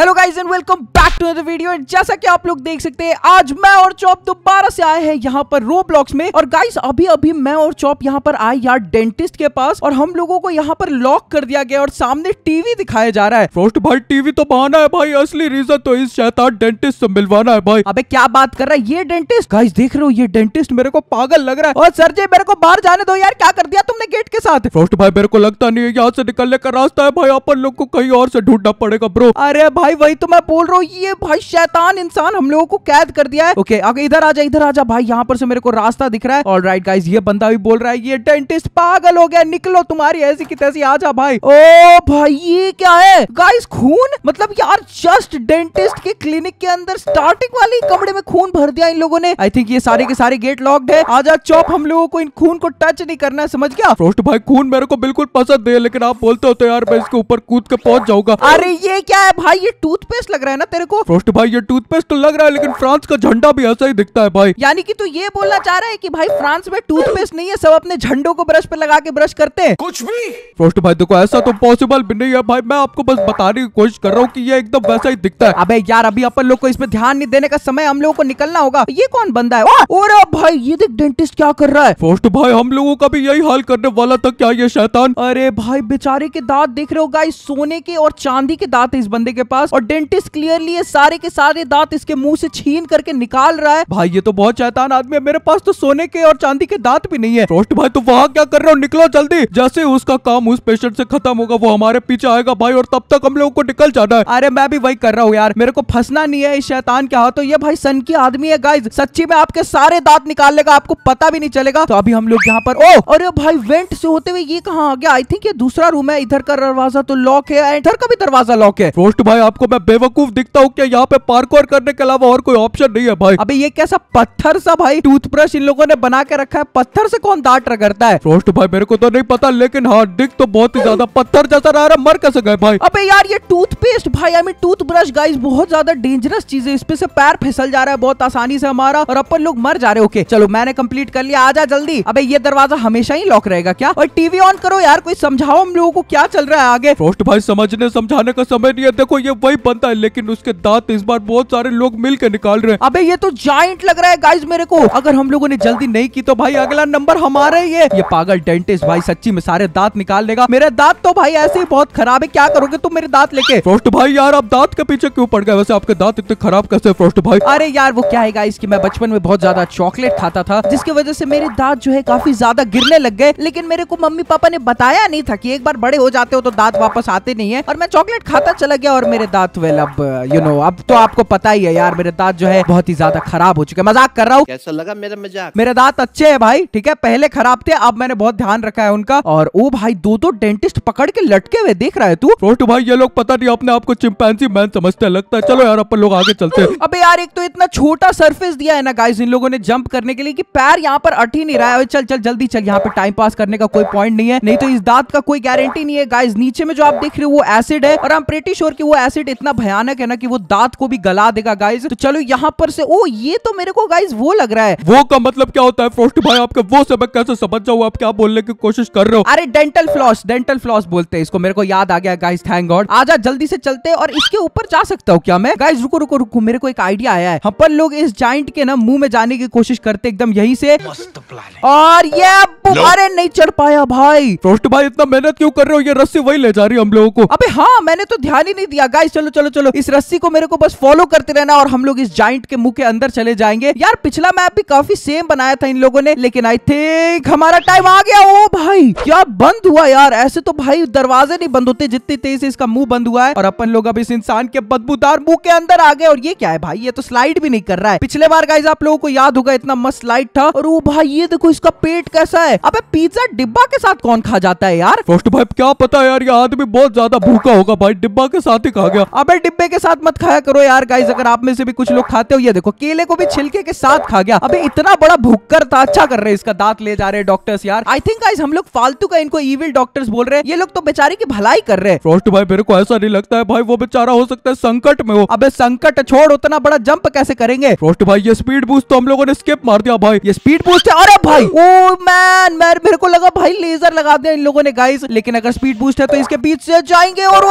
Hello guys and welcome back to other video जैसा कि आप लोग देख सकते हैं आज मैं और चॉप दोबारा से आए हैं यहाँ पर रो ब्लॉक्स में और गाइस अभी अभी मैं और चॉप यहाँ पर आए यार डेंटिस्ट के पास और हम लोगों को यहाँ पर लॉक कर दिया गया और सामने टीवी दिखाया जा रहा है फर्स्ट भाई टीवी तो बहाना है भाई असली रीजन तो इस शैतान डेंटिस्ट से मिलवाना है भाई अभी क्या बात कर रहा है ये डेंटिस्ट गाइस देख रहे हो ये डेंटिस्ट मेरे को पागल लग रहा है और सर जी मेरे को बाहर जाने दो यार क्या कर दिया तुमने गेट के साथ फर्स्ट भाई मेरे को लगता नहीं है यहाँ से निकलने का रास्ता है भाई अपन लोग को कहीं और से ढूंढना पड़ेगा ब्रो अरे भाई भाई वही तो मैं बोल रहा हूँ ये भाई शैतान इंसान हम लोगों को कैद कर दिया है ओके आगे इधर आ जाए इधर आ जा भाई यहाँ पर से मेरे को रास्ता दिख रहा है ऑल राइट गाइज ये बंदा भी बोल रहा है ये डेंटिस्ट पागल हो गया निकलो तुम्हारी ऐसी की तैसी आ जा भाई ओ भाई ये क्या है गाइस खून मतलब यार जस्ट डेंटिस्ट के क्लिनिक के अंदर स्टार्टिंग वाले कमरे में खून भर दिया इन लोगों ने आई थिंक ये सारे के सारे गेट लॉक्ड है आजा चौप हम लोगों को इन खून को टच नहीं करना है समझ गया फ्रोस्ट भाई खून मेरे को बिल्कुल पसंद है लेकिन आप बोलते हो तो यार मैं इसके ऊपर कूद के पहुंच जाऊंगा अरे ये क्या है भाई ये टूथपेस्ट लग रहा है ना तेरे को फ्रोस्ट भाई ये टूथपेस्ट तो लग रहा है लेकिन फ्रांस का झंडा भी ऐसा ही दिखता है भाई यानी कि तू ये बोलना चाह रहा है कि भाई फ्रांस में टूथपेस्ट नहीं है सब अपने झंडों को ब्रश पे लगा के ब्रश करते हैं कुछ भी फ्रोस्ट भाई देखो ऐसा तो पॉसिबल भी नहीं है भाई मैं आपको बस बताने की कोशिश कर रहा हूँ की ये एकदम वैसा ही दिखता है अब यार अभी अपन लोग को इसमें ध्यान नहीं देने का समय हम लोगों को निकलना होगा ये कौन बंदा है और भाई ये देख डेंटिस्ट क्या कर रहा है फ्रोस्ट भाई हम लोगों का भी यही हाल करने वाला था क्या ये शैतान अरे भाई बेचारे के दांत देख रहे हो गाइस सोने के और चांदी के दांत है इस बंदे के पास पास और डेंटिस्ट क्लियरली ये सारे के सारे दांत इसके मुंह से छीन करके निकाल रहा है भाई ये तो बहुत शैतान आदमी है मेरे पास तो सोने के और चांदी के दांत भी नहीं है रोस्ट भाई तो वहाँ क्या कर रहे हो निकलो जल्दी जैसे उसका काम उस पेशेंट से खत्म होगा वो हमारे पीछे आएगा भाई और तब तक हम लोगों को निकल जाना है अरे मैं भी वही कर रहा हूँ यार मेरे को फंसना नहीं है इस शैतान के हाथों ये भाई सन की आदमी है गाइज सच्ची में आपके सारे दांत निकाल लेगा आपको पता भी नहीं चलेगा तो अभी हम लोग यहाँ पर ओ अरे भाई वेंट से होते हुए ये कहाँ आ गया आई थिंक ये दूसरा रूम है इधर का दरवाजा तो लॉक है इधर का भी दरवाजा लॉक है रोस्ट भाई आपको मैं बेवकूफ दिखता हूँ क्या यहाँ पे पार्कोर करने के अलावा और कोई ऑप्शन नहीं है भाई अभी ये कैसा पत्थर सा भाई टूथब्रश इन लोगों ने बना के रखा है पत्थर से कौन दाट रगड़ता है फ्रोस्ट भाई मेरे को तो नहीं पता लेकिन हाँ दिख तो बहुत ही ज्यादा पत्थर जैसा रहा मर कैसे गए भाई अबे यार ये टूथपेस्ट भाई आई मीन टूथब्रश गाइस बहुत ज्यादा डेंजरस चीज है इसपे से पैर फिसल जा रहा है बहुत आसानी से हमारा और अपन लोग मर जा रहे ओके चलो मैंने कम्प्लीट कर लिया आजा जल्दी अबे ये दरवाजा हमेशा ही लॉक रहेगा क्या और टीवी ऑन करो यार कोई समझाओ हम लोगों को क्या चल रहा है आगे फ्रोस्ट भाई समझने समझाने का समय नहीं है देखो ये वही बनता है लेकिन उसके दांत इस बार बहुत सारे लोग मिलकर निकाल रहे हैं अबे ये तो जाइंट लग रहा है गाइस मेरे को अगर हम लोगों ने जल्दी नहीं की तो भाई अगला नंबर हमारा ही है ये पागल डेंटिस्ट भाई सच्ची में सारे दांत निकाल देगा मेरे दांत तो भाई ऐसे ही बहुत खराब है क्या करोगे तुम मेरे दांत लेके फ्रोस्ट भाई यार आप दांत के पीछे क्यों पड़ गए वैसे आपके दांत इतने खराब कैसे फ्रोस्ट भाई अरे यार वो क्या है गाइस की मैं बचपन में बहुत ज्यादा चॉकलेट खाता था जिसकी वजह से मेरे दांत जो है काफी ज्यादा गिरने लग गए लेकिन मेरे को मम्मी पापा ने बताया नहीं था की एक बार बड़े हो जाते हो तो दांत वापस आते नहीं है और मैं चॉकलेट खाता चला गया और मेरे दांत वेल अब यू नो अब तो आपको पता ही है यार मेरे दांत जो है बहुत ही ज्यादा खराब हो चुके मजाक कर रहा हूँ कैसा लगा मेरा मजाक मेरे दांत अच्छे है भाई ठीक है पहले खराब थे अब मैंने बहुत ध्यान रखा है उनका और वो भाई दो दो डेंटिस्ट पकड़ के लटके हुए देख रहा है तू छोटू तो भाई ये लोग पता नहीं अपने आपको चिंपैंसी मैन समझते लगता है चलो यार अपन लोग आगे चलते हैं अबे यार एक तो इतना छोटा सरफेस दिया है ना गाइस इन लोगों ने जंप करने के लिए कि पैर यहाँ पर अट ही नहीं रहा है चल चल जल्दी चल यहाँ पे टाइम पास करने का कोई पॉइंट नहीं है नहीं तो इस दांत का कोई गारंटी नहीं है गाइस नीचे में जो आप देख रहे हो वो एसिड है और हम प्रेटी श्योर की वो एसिड एसिड इतना भयानक है ना कि वो दांत को भी गला देगा गाइज तो चलो यहाँ पर से ओ ये तो मेरे को गाइज वो लग रहा है वो का मतलब क्या होता है फ्रोस्ट भाई आपका वो सबक कैसे समझ जाओ आप क्या बोलने की कोशिश कर रहे हो अरे डेंटल फ्लॉस डेंटल फ्लॉस बोलते हैं इसको मेरे को याद आ गया गाइज थैंक गॉड आजा जल्दी से चलते और इसके ऊपर जा सकता हूँ क्या मैं गाइज रुको रुको रुको मेरे को एक आइडिया आया है अपन लोग इस जाइंट के ना मुंह में जाने की कोशिश करते एकदम यही से और ये अरे नहीं चढ़ पाया भाई फ्रोस्ट भाई इतना मेहनत क्यों कर रहे हो ये रस्सी वही ले जा रही है हम लोगों को अबे हाँ मैंने तो ध्यान ही नहीं दिया गाइज गाइस चलो चलो चलो इस रस्सी को मेरे को बस फॉलो करते रहना और हम लोग इस जाइंट के मुंह के अंदर चले जाएंगे यार पिछला मैप भी काफी सेम बनाया था इन लोगों ने लेकिन आई थिंक हमारा टाइम आ गया ओ भाई क्या बंद हुआ यार ऐसे तो भाई दरवाजे नहीं बंद होते जितनी तेज इसका मुंह बंद हुआ है और अपन लोग अब इस इंसान के बदबूदार मुंह के अंदर आ गए और ये क्या है भाई ये तो स्लाइड भी नहीं कर रहा है पिछले बार गाइज आप लोगों को याद होगा इतना मस्त स्लाइड था और वो भाई ये देखो इसका पेट कैसा है अब पिज्जा डिब्बा के साथ कौन खा जाता है यार फर्स्ट भाई क्या पता यार ये आदमी बहुत ज्यादा भूखा होगा भाई डिब्बा के साथ ही खा गया हो अब डिब्बे के साथ मत खाया करो यार गाइज अगर आप में से भी कुछ लोग खाते हो ये देखो केले को भी छिलके के साथ खा गया अभी इतना बड़ा भुक्कर था अच्छा कर रहे इसका दांत ले जा रहे डॉक्टर्स यार आई थिंक गाइज हम लोग फालतू का इनको इविल डॉक्टर्स बोल रहे हैं ये लोग तो बेचारे की भलाई कर रहे हैं फ्रोस्ट भाई मेरे को ऐसा नहीं लगता है भाई वो बेचारा हो सकता है संकट में हो अबे संकट छोड़ उतना बड़ा जंप कैसे करेंगे फ्रोस्ट भाई ये स्पीड बूस्ट तो हम लोगों ने स्किप मार दिया भाई ये स्पीड बूस्ट है अरे भाई ओ मैन मैं मेरे को लगा भाई लेजर लगा दिया इन लोगों ने गाइस लेकिन अगर स्पीड बूस्ट है तो इसके बीच से जाएंगे और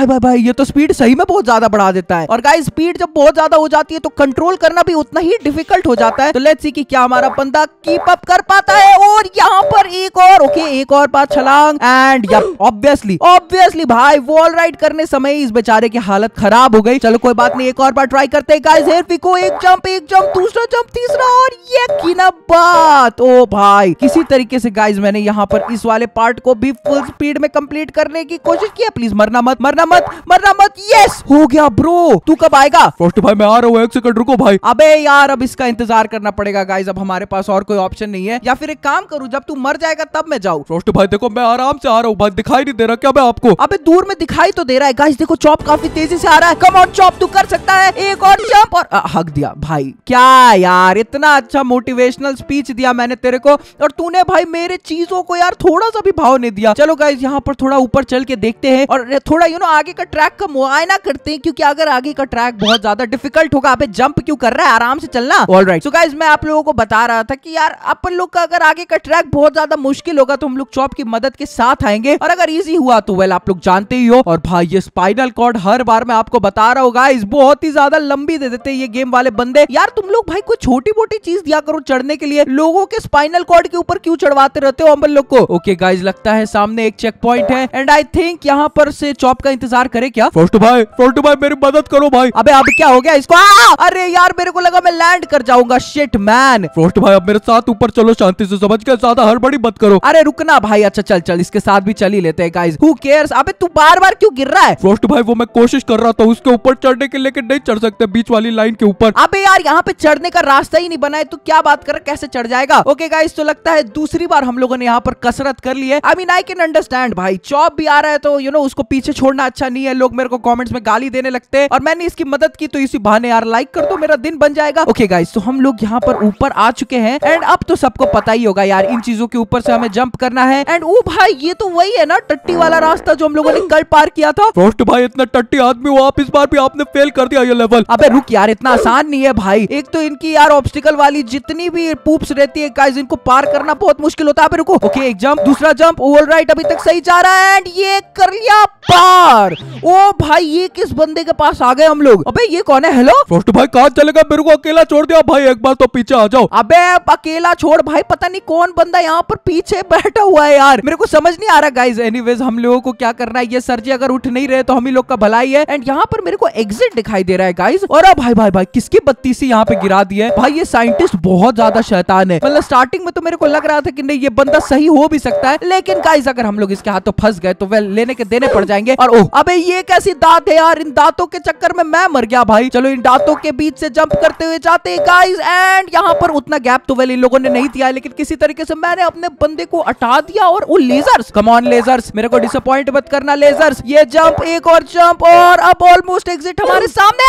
भाई भाई भाई ये तो स्पीड सही में बहुत ज्यादा बढ़ा देता है और गाइस स्पीड जब बहुत ज्यादा हो जाती है तो कंट्रोल करना भी उतना ही डिफिकल्ट हो जाता है तो लेट्स सी कि क्या हमारा बंदा कीप अप कर पाता है और यहाँ पर एक और ओके एक और पास छलांग एंड ऑब्वियसली ऑब्वियसली भाई वॉल राइड करने समय इस बेचारे की हालत खराब हो गई चलो कोई बात नहीं एक और बार ट्राई करते हैं गाइस हेयर फिको एक जंप एक जंप दूसरा जंप तीसरा और ये किना बात ओ भाई किसी तरीके से गाइस मैंने यहाँ पर इस वाले पार्ट को भी फुल स्पीड में कंप्लीट करने की कोशिश की है प्लीज मरना मत मरना मरना मत मरना मत यस हो गया ब्रो तू कब आएगा फर्स्ट भाई मैं आ रहा हूँ एक सेकंड रुको भाई अबे यार अब इसका इंतजार करना पड़ेगा गाइज अब हमारे पास और कोई ऑप्शन नहीं है या फिर एक काम करूँ जब तू मर जाएगा तब मैं जाऊँ फर्स्ट भाई देखो मैं आराम से आ रहा हूँ भाई दिखाई नहीं दे रहा क्या मैं आपको अबे दूर में दिखाई तो दे रहा है गाइज देखो चॉप काफी तेजी से आ रहा है कम ऑन चॉप तू कर सकता है एक और चॉप और हक दिया भाई क्या यार इतना अच्छा मोटिवेशनल स्पीच दिया मैंने तेरे को और तूने भाई मेरे चीजों को यार थोड़ा सा भी भाव नहीं दिया चलो गाइज यहाँ पर थोड़ा ऊपर चल के देखते हैं और थोड़ा यू नो आगे का ट्रैक का मुआयना करते हैं क्योंकि अगर आगे का ट्रैक बहुत ज्यादा डिफिकल्ट होगा आप जंप क्यों कर रहा है आराम से चलना ऑल राइट सो गाइज मैं आप लोगों को बता रहा था कि यार अपन लोग का अगर आगे का ट्रैक बहुत ज्यादा मुश्किल होगा तो हम लोग चौप की मदद के साथ आएंगे और अगर इजी हुआ तो वेल आप लोग जानते ही हो और भाई ये स्पाइनल कॉर्ड हर बार मैं आपको बता रहा हूँ गाइज बहुत ही ज्यादा लंबी दे देते ये गेम वाले बंदे यार तुम लोग भाई कोई छोटी मोटी चीज दिया करो चढ़ने के लिए लोगों के स्पाइनल कॉर्ड के ऊपर क्यों चढ़वाते रहते हो अम्बल लोग को ओके गाइज लगता है सामने एक चेक पॉइंट है एंड आई थिंक यहाँ पर से चौप का इंतजार करे क्या फोर्टू भाई फोर्टू भाई मेरी मदद करो भाई अबे अब क्या हो गया इसको आ! अरे यार मेरे को लगा मैं लैंड कर जाऊंगा शिट मैन फोर्टू भाई अब मेरे साथ ऊपर चलो शांति से समझ के ज्यादा हड़बड़ी मत करो अरे रुकना भाई अच्छा चल चल इसके साथ भी चल ही लेते हैं गाइस हु केयर्स अबे तू बार बार क्यों गिर रहा है फोर्टू भाई वो मैं कोशिश कर रहा था उसके ऊपर चढ़ने के लेकिन नहीं चढ़ सकते बीच वाली लाइन के ऊपर अबे यार यहाँ पे चढ़ने का रास्ता ही नहीं बना है तो क्या बात कर कैसे चढ़ जाएगा ओके गाइस तो लगता है दूसरी बार हम लोगों ने यहाँ पर कसरत कर ली है I mean I can understand भाई चौप भी आ रहा है तो यू नो उसको पीछे छोड़ना अच्छा नहीं है लोग मेरे को कॉमेंट्स में गाली देने लगते हैं और मैंने इसकी मदद की तो इसी बहाने यार लाइक कर दो मेरा दिन बन जाएगा ओके गाइस तो हम लोग यहाँ पर ऊपर आ चुके हैं एंड अब तो सबको पता ही होगा यार इन चीजों के ऊपर से हमें जंप करना है एंड वो भाई ये तो वही है ना टट्टी वाला रास्ता जो हम लोगों ने कल पार किया था फर्स्ट भाई इतना टट्टी आदमी हुआ आप इस बार भी आपने फेल कर दिया ये लेवल अबे रुक यार इतना आसान नहीं है भाई एक तो इनकी यार ऑब्स्टिकल वाली जितनी भी पूप्स रहती है गाइस इनको पार करना बहुत मुश्किल होता है अबे रुको ओके एक जंप दूसरा जंप ऑल राइट अभी तक सही जा रहा है एंड ये कर लिया पार यार ओ भाई ये किस बंदे के पास आ गए हम लोग अबे ये कौन है हेलो फर्स्ट भाई कहा चलेगा मेरे को अकेला छोड़ दिया भाई एक बार तो पीछे आ जाओ अबे आप अकेला छोड़ भाई पता नहीं कौन बंदा यहाँ पर पीछे बैठा हुआ है यार मेरे को समझ नहीं आ रहा गाइज एनी हम लोगों को क्या करना है ये सर जी अगर उठ नहीं रहे तो हम ही लोग का भलाई है एंड यहाँ पर मेरे को एग्जिट दिखाई दे रहा है गाइज और अब भाई भाई, भाई किसकी बत्ती सी यहाँ पे गिरा दी है भाई ये साइंटिस्ट बहुत ज्यादा शैतान है मतलब स्टार्टिंग में तो मेरे को लग रहा था कि नहीं ये बंदा सही हो भी सकता है लेकिन गाइज अगर हम लोग इसके हाथों फंस गए तो वे लेने के देने पड़ जाएंगे और ओह अबे ये कैसी दांत है यार इन दांतों के चक्कर में मैं मर गया भाई चलो इन दांतों के बीच से जंप करते हुए जाते गाइस एंड यहाँ पर उतना गैप तो वेल इन लोगों ने नहीं दिया लेकिन किसी तरीके से मैंने अपने बंदे को हटा दिया और वो लेजर्स कमॉन लेजर्स मेरे को डिसअपॉइंट मत करना लेजर्स ये जम्प एक और जम्प और अब ऑलमोस्ट एग्जिट हमारे सामने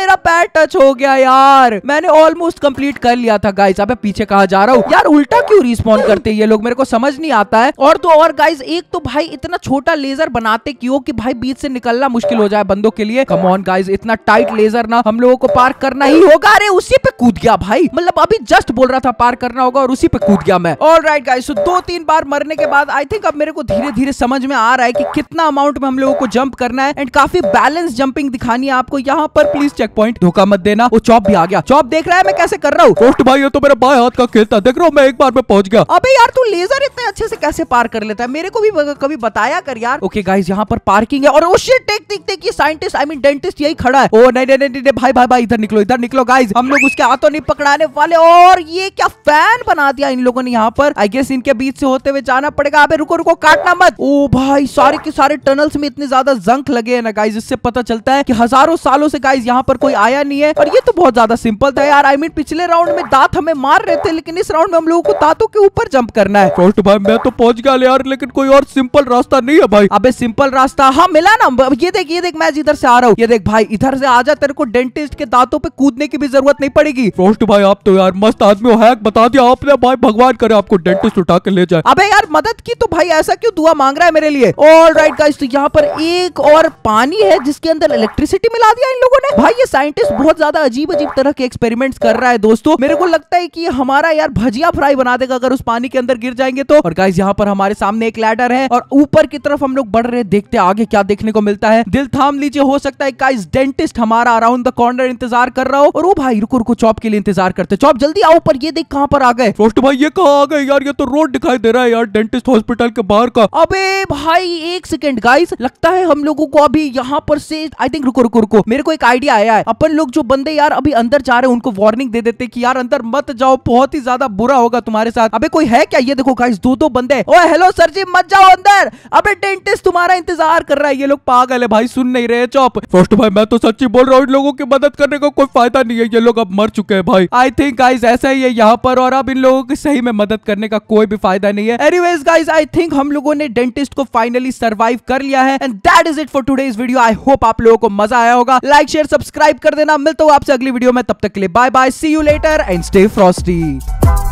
मेरा पैर टच हो गया यार मैंने ऑलमोस्ट कंप्लीट कर लिया था गाइस अब पीछे कहा जा रहा हूँ यार उल्टा क्यों रिस्पॉन्ड करते ये लोग मेरे को समझ नहीं आता है और तो और गाइस एक तो भाई इतना छोटा लेजर बनाते क्यों कि भाई बीच से निकलना मुश्किल हो जाए बंदों के लिए कमॉन गाइज इतना टाइट लेजर ना हम लोगों को पार करना ही होगा अरे उसी पे कूद गया भाई मतलब अभी जस्ट बोल रहा था पार करना होगा और उसी पे कूद गया मैं ऑल राइट गाइज दो तीन बार मरने के बाद आई थिंक अब मेरे को धीरे धीरे समझ में आ रहा है की कितना अमाउंट में हम लोगों को जंप करना है एंड काफी बैलेंस जंपिंग दिखानी है आपको यहाँ पर प्लीज चेक पॉइंट धोखा मत देना वो चौप भी आ गया चौप देख रहा है मैं कैसे कर रहा हूँ पोस्ट भाई तो मेरा बाएं हाथ का खेलता देख रहा हूँ मैं एक बार में पहुंच गया अबे यार तू लेजर इतने अच्छे से कैसे पार कर लेता है मेरे को भी कभी बताया कर यार ओके गाइज यहाँ पर पार्किंग है और उस टेक देखते कि साइंटिस्ट आई मीन डेंटिस्ट यही खड़ा है ओ नहीं नहीं नहीं नहीं भाई भाई भाई इधर निकलो इधर निकलो गाइज हम लोग उसके हाथों नहीं पकड़ाने वाले और ये क्या फैन बना दिया इन लोगों ने यहाँ पर आई गेस इनके बीच से होते हुए जाना पड़ेगा अबे रुको रुको काटना मत ओ भाई सारे के सारे टनल्स में इतने ज्यादा जंक लगे हैं ना गाइज इससे पता चलता है कि हजारों सालों से गाइज यहाँ पर कोई आया नहीं है और ये तो बहुत ज्यादा सिंपल था यार आई मीन पिछले राउंड में दांत हमें मार रहे थे लेकिन इस राउंड में हम लोगों को दांतों के ऊपर जंप करना है भाई मैं तो पहुंच गया यार लेकिन कोई और सिंपल रास्ता नहीं है भाई अबे सिंपल रास्ता हाँ हाँ मिला ना ये देख ये देख मैं इधर से आ रहा हूँ ये देख भाई इधर से आ जा तेरे को डेंटिस्ट के दांतों पे कूदने की भी जरूरत नहीं पड़ेगी फ्रोस्ट भाई आप तो यार मस्त आदमी हो हैक बता दिया आपने भाई भगवान करे आपको डेंटिस्ट उठा कर ले जाए अबे यार मदद की तो भाई ऐसा क्यों दुआ मांग रहा है मेरे लिए ऑल राइट गाइस तो यहाँ पर एक और पानी है जिसके अंदर इलेक्ट्रिसिटी मिला दिया इन लोगों ने भाई ये साइंटिस्ट बहुत ज्यादा अजीब अजीब तरह के एक्सपेरिमेंट कर रहा है दोस्तों मेरे को लगता है की हमारा यार भजिया फ्राई बना देगा अगर उस पानी के अंदर गिर जाएंगे तो और गाइस यहाँ पर हमारे सामने एक लैडर है और ऊपर की तरफ हम लोग बढ़ रहे देखते आगे क्या देखने को मिलता है दिल थाम लीजिए हो सकता है गाइस डेंटिस्ट हमारा अराउंड द कॉर्नर इंतजार कर रहा हो और वो भाई रुको रुको चॉप के लिए इंतजार करते चॉप जल्दी आओ पर ये देख कहाँ पर आ गए फ्रोस्ट भाई ये कहाँ आ गए यार ये तो रोड दिखाई दे रहा है यार डेंटिस्ट हॉस्पिटल के बाहर का अबे भाई एक सेकेंड गाइस लगता है हम लोगों को अभी यहाँ पर से आई थिंक रुको रुको रुको मेरे को एक आइडिया आया है अपन लोग जो बंदे यार अभी अंदर जा रहे हैं उनको वार्निंग दे देते कि यार अंदर मत जाओ बहुत ही ज्यादा बुरा होगा तुम्हारे साथ अबे कोई है क्या ये देखो गाइस दो दो बंदे ओए हेलो सर जी मत जाओ अंदर अबे डेंटिस्ट तुम्हारा इंतजार कर रहा रहा है ये लोग पागल है भाई सुन नहीं रहे चौप फर्स्ट भाई मैं तो सच्ची बोल रहा हूँ इन लोगों की मदद करने का को कोई फायदा नहीं है ये लोग अब मर चुके हैं भाई आई थिंक गाइज ऐसा ही है यहाँ पर और अब इन लोगों की सही में मदद करने का कोई भी फायदा नहीं है anyways guys I think हम लोगों ने डेंटिस्ट को फाइनली सर्वाइव कर लिया है and that is it for today's video I hope आप लोगों को मजा आया होगा लाइक शेयर सब्सक्राइब कर देना मिलता हूँ आपसे अगली वीडियो में तब तक के लिए bye bye see you later and stay Frosty